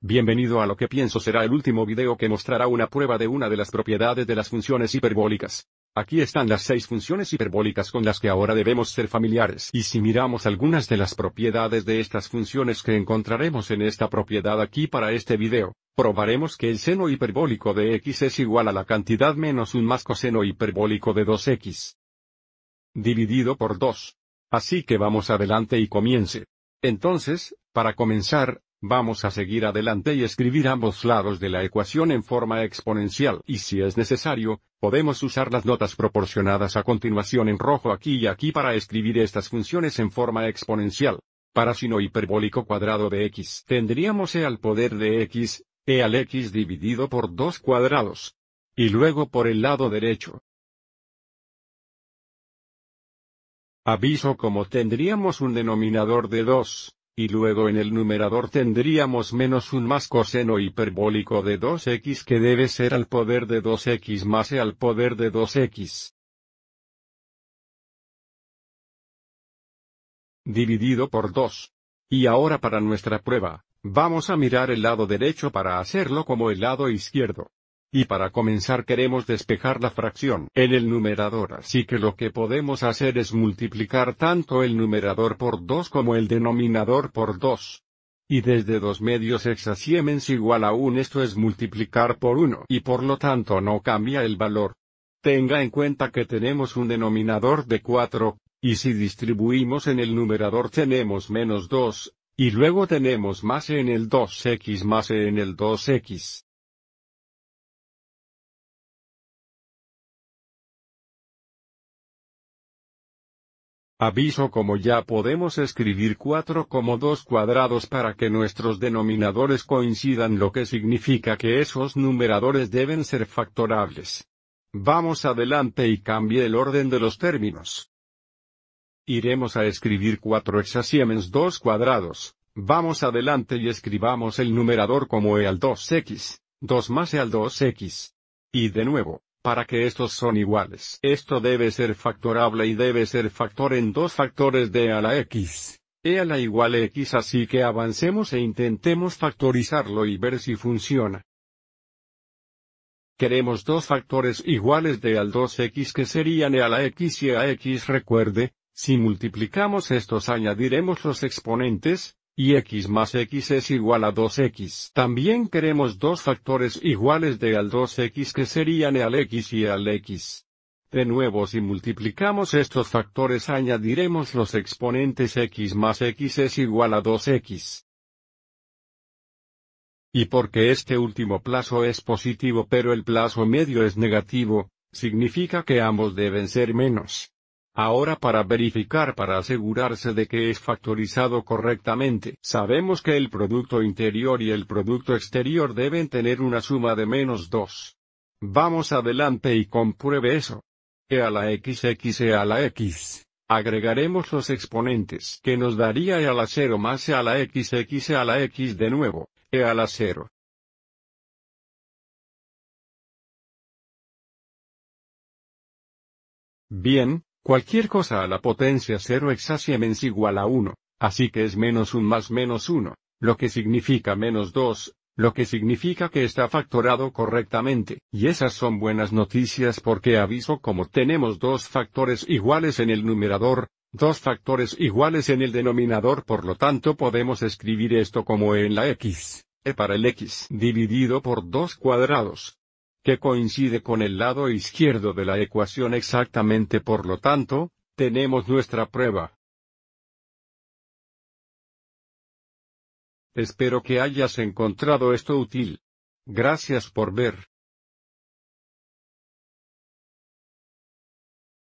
Bienvenido a lo que pienso será el último video que mostrará una prueba de una de las propiedades de las funciones hiperbólicas. Aquí están las seis funciones hiperbólicas con las que ahora debemos ser familiares. Y si miramos algunas de las propiedades de estas funciones que encontraremos en esta propiedad aquí para este video, probaremos que el seno hiperbólico de x es igual a la cantidad menos un más coseno hiperbólico de 2x. Dividido por 2. Así que vamos adelante y comience. Entonces, para comenzar, Vamos a seguir adelante y escribir ambos lados de la ecuación en forma exponencial y si es necesario, podemos usar las notas proporcionadas a continuación en rojo aquí y aquí para escribir estas funciones en forma exponencial. Para sino hiperbólico cuadrado de x tendríamos e al poder de x, e al x dividido por 2 cuadrados. Y luego por el lado derecho. Aviso como tendríamos un denominador de 2 y luego en el numerador tendríamos menos un más coseno hiperbólico de 2x que debe ser al poder de 2x más e al poder de 2x. Dividido por 2. Y ahora para nuestra prueba, vamos a mirar el lado derecho para hacerlo como el lado izquierdo. Y para comenzar queremos despejar la fracción en el numerador así que lo que podemos hacer es multiplicar tanto el numerador por 2 como el denominador por 2. Y desde dos medios hexasiemens igual a 1 esto es multiplicar por 1 y por lo tanto no cambia el valor. Tenga en cuenta que tenemos un denominador de 4, y si distribuimos en el numerador tenemos menos 2, y luego tenemos más en el 2x más en el 2x. Aviso como ya podemos escribir 4 como 2 cuadrados para que nuestros denominadores coincidan lo que significa que esos numeradores deben ser factorables. Vamos adelante y cambie el orden de los términos. Iremos a escribir 4 hexasiemens 2 cuadrados. Vamos adelante y escribamos el numerador como e al 2x, 2 más e al 2x. Y de nuevo, para que estos son iguales. Esto debe ser factorable y debe ser factor en dos factores de a la x. E a la igual x así que avancemos e intentemos factorizarlo y ver si funciona. Queremos dos factores iguales de al 2x que serían e a la x y e a x recuerde, si multiplicamos estos añadiremos los exponentes, y x más x es igual a 2x. También queremos dos factores iguales de al 2x que serían al x y al x. De nuevo si multiplicamos estos factores añadiremos los exponentes x más x es igual a 2x. Y porque este último plazo es positivo pero el plazo medio es negativo, significa que ambos deben ser menos. Ahora para verificar para asegurarse de que es factorizado correctamente. Sabemos que el producto interior y el producto exterior deben tener una suma de menos 2. Vamos adelante y compruebe eso. E a la x x e a la x. Agregaremos los exponentes que nos daría e a la 0 más e a la x x e a la x de nuevo, e a la 0. Bien, Cualquier cosa a la potencia cero exactamente igual a 1, así que es menos 1 más menos 1, lo que significa menos 2, lo que significa que está factorado correctamente. Y esas son buenas noticias porque aviso como tenemos dos factores iguales en el numerador, dos factores iguales en el denominador por lo tanto podemos escribir esto como en la x, e para el x dividido por 2 cuadrados, que coincide con el lado izquierdo de la ecuación exactamente por lo tanto, tenemos nuestra prueba. Espero que hayas encontrado esto útil. Gracias por ver.